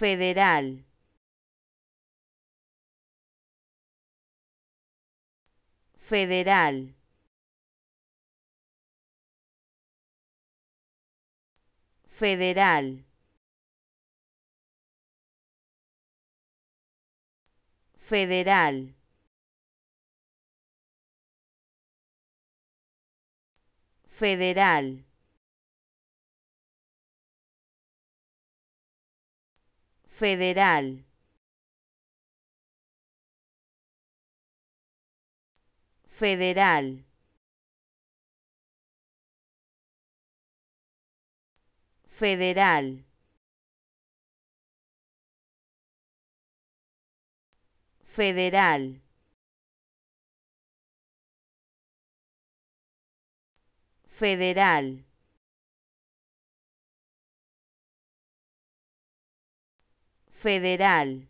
federal. Federal. Federal. Federal. Federal. Federal. Federal. Federal. Federal. Federal. federal.